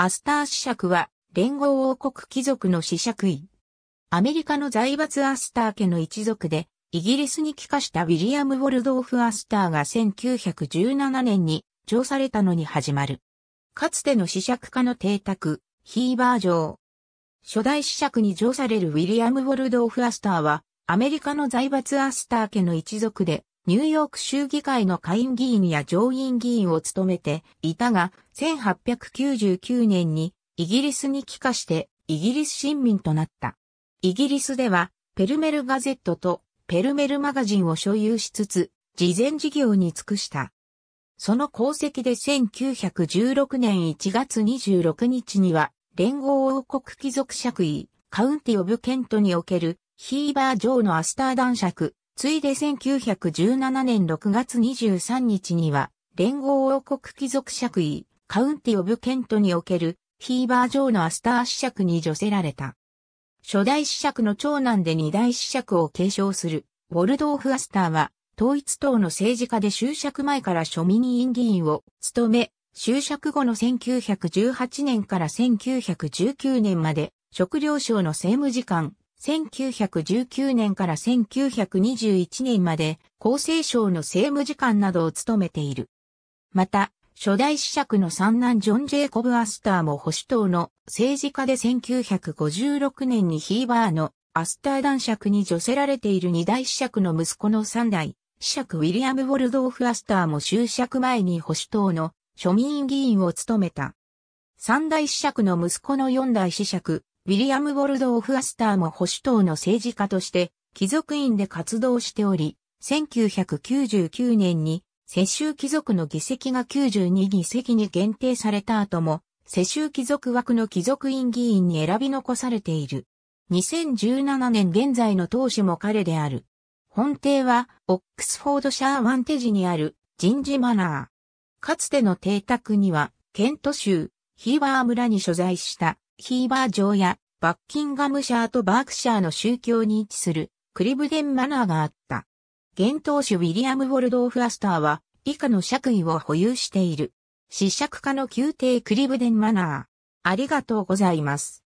アスター子爵は、連合王国貴族の子爵位。アメリカの財閥アスター家の一族で、イギリスに帰化したウィリアム・ウォルドーフ・アスターが1917年に、上されたのに始まる。かつての子爵家の邸宅、ヒーバー城。初代子爵に上されるウィリアム・ウォルドーフ・アスターは、アメリカの財閥アスター家の一族で、ニューヨーク州議会の下院議員や上院議員を務めていたが、1899年にイギリスに帰化してイギリス新民となった。イギリスではペルメルガゼットとペルメルマガジンを所有しつつ、事前事業に尽くした。その功績で1916年1月26日には、連合王国貴族爵位、カウンティ・オブ・ケントにおけるヒーバー・ジョーのアスター男爵、ついで1917年6月23日には、連合王国貴族爵位、カウンティ・オブ・ケントにおける、ヒーバー城のアスター子爵に助せられた。初代子爵の長男で二代子爵を継承する、ウォルドーフ・アスターは、統一党の政治家で就職前から庶民委員議員を務め、終職後の1918年から1919年まで、食糧省の政務次官、1919年から1921年まで厚生省の政務次官などを務めている。また、初代子爵の三男ジョン・ジェイコブ・アスターも保守党の政治家で1956年にヒーバーのアスター男爵に除せられている二代子爵の息子の三代、子爵ウィリアム・ウォルドーフ・アスターも就職前に保守党の庶民議員を務めた。三代子爵の息子の四代子爵、ウィリアム・ボルドーフ・アスターも保守党の政治家として、貴族院で活動しており、1999年に、世襲貴族の議席が92議席に限定された後も、世襲貴族枠の貴族院議員に選び残されている。2017年現在の党首も彼である。本邸は、オックスフォードシャーワンテジにある人事マナー。かつての邸宅には、ケント州、ヒーワー村に所在したヒーバー城やバッキンガムシャーとバークシャーの宗教に位置するクリブデンマナーがあった。現当主ウィリアム・ウォルドーフ・アスターは以下の爵位を保有している。試釈家の宮廷クリブデンマナー。ありがとうございます。